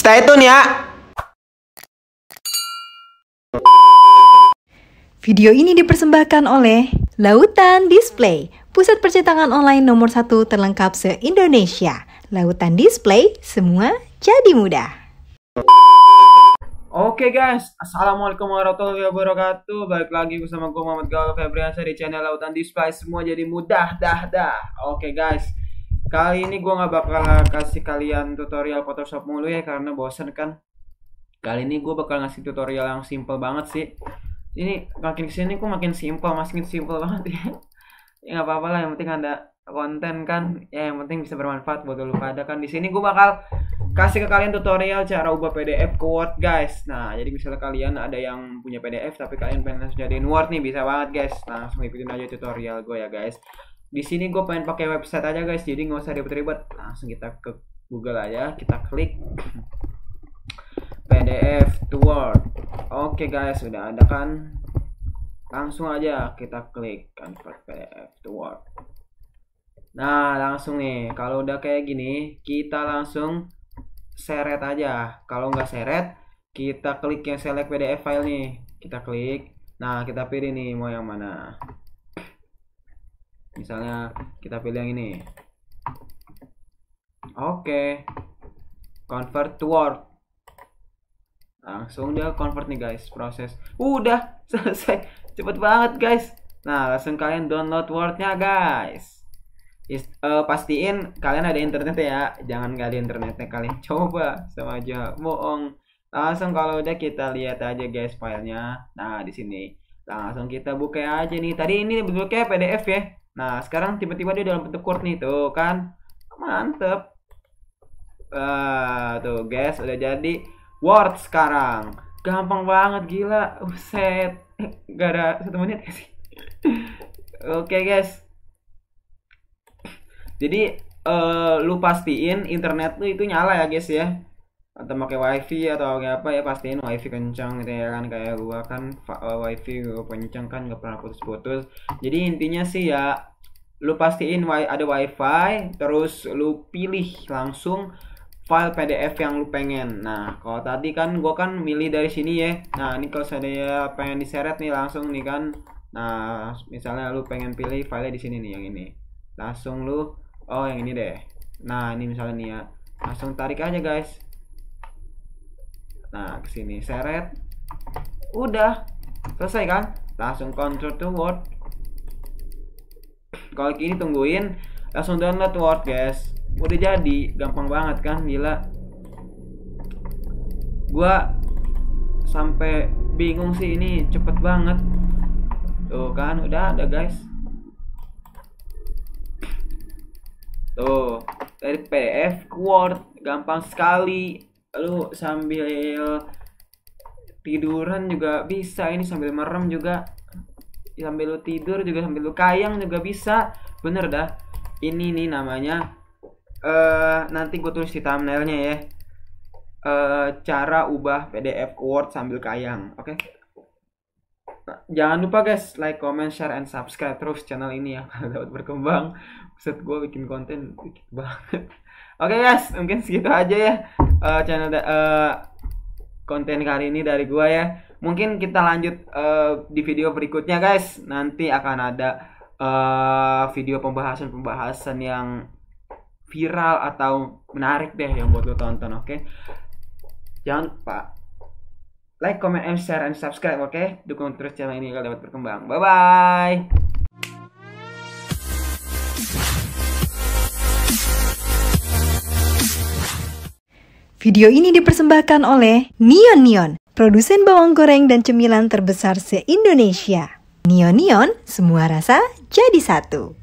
Stay tune ya. Video ini dipersembahkan oleh Lautan Display, pusat percetakan online nomor satu terlengkap se-Indonesia. Lautan Display, semua jadi mudah. Oke okay guys, Assalamualaikum warahmatullahi wabarakatuh Balik lagi bersama gue Muhammad Gawal Febriansa di channel Lautan Display Semua jadi mudah, dah, dah Oke okay guys, Kali ini gue nggak bakal kasih kalian tutorial Photoshop mulu ya karena bosen kan. Kali ini gue bakal ngasih tutorial yang simple banget sih. Ini makin kesini gue makin simple, makin simple banget ya. ya nggak apa-apa lah, yang penting ada konten kan. Ya yang penting bisa bermanfaat buat lu pada kan. Di sini gue bakal kasih ke kalian tutorial cara ubah PDF ke Word guys. Nah jadi misalnya kalian ada yang punya PDF tapi kalian pengen langsung jadiin Word nih bisa banget guys. Nah, langsung ikutin aja tutorial gue ya guys di sini gue pengen pakai website aja guys jadi nggak usah ribet-ribet langsung kita ke Google aja kita klik PDF to Word oke guys sudah ada kan langsung aja kita klik convert PDF to Word nah langsung nih kalau udah kayak gini kita langsung seret aja kalau nggak seret kita klik yang select PDF file nih kita klik nah kita pilih nih mau yang mana misalnya kita pilih yang ini oke okay. convert to word langsung dia convert nih guys proses udah selesai cepet banget guys nah langsung kalian download wordnya guys Is, uh, pastiin kalian ada internet ya jangan gak ada internetnya kalian coba sama aja bohong langsung kalau udah kita lihat aja guys filenya nah di sini langsung kita buka aja nih tadi ini bentuknya PDF ya Nah, sekarang tiba-tiba dia dalam bentuk chord nih, tuh kan. Mantep. Uh, tuh, guys, udah jadi word sekarang. Gampang banget, gila. Uset. Eh, gak ada satu menit sih? Oke, okay, guys. Jadi, uh, lu pastiin internet lu itu nyala ya, guys, ya. Atau pakai wifi atau kayak apa ya, pastiin wifi kencang gitu ya kan. Kayak gua kan wifi gua kencang kan gak pernah putus-putus. Jadi, intinya sih ya, lu pastiin ada wifi terus lu pilih langsung file PDF yang lu pengen nah kalau tadi kan gua kan milih dari sini ya nah ini kalau saya pengen diseret nih langsung nih kan nah misalnya lu pengen pilih file di sini nih yang ini langsung lu oh yang ini deh nah ini misalnya nih ya langsung tarik aja guys nah kesini seret udah selesai kan langsung control to word kalau kini tungguin langsung download Word guys udah jadi gampang banget kan gila gua sampai bingung sih ini cepet banget tuh kan udah ada guys tuh dari PDF Word gampang sekali lu sambil tiduran juga bisa ini sambil merem juga sambil lu tidur juga sambil lu kayang juga bisa bener dah ini nih namanya uh, nanti gue tulis di thumbnailnya ya uh, cara ubah PDF Word sambil kayang oke okay? Nah, jangan lupa guys like comment share and subscribe terus channel ini ya dapat berkembang set gue bikin konten dikit banget oke okay, guys mungkin segitu aja ya uh, channel uh, konten kali ini dari gua ya. Mungkin kita lanjut uh, di video berikutnya guys. Nanti akan ada uh, video pembahasan-pembahasan yang viral atau menarik deh yang buat lo tonton, oke? Okay? Jangan lupa like, comment, and share, and subscribe, oke? Okay? Dukung terus channel ini kalau dapat berkembang. Bye bye. Video ini dipersembahkan oleh Neon Neon, produsen bawang goreng dan cemilan terbesar se-Indonesia. Neon Neon, semua rasa jadi satu.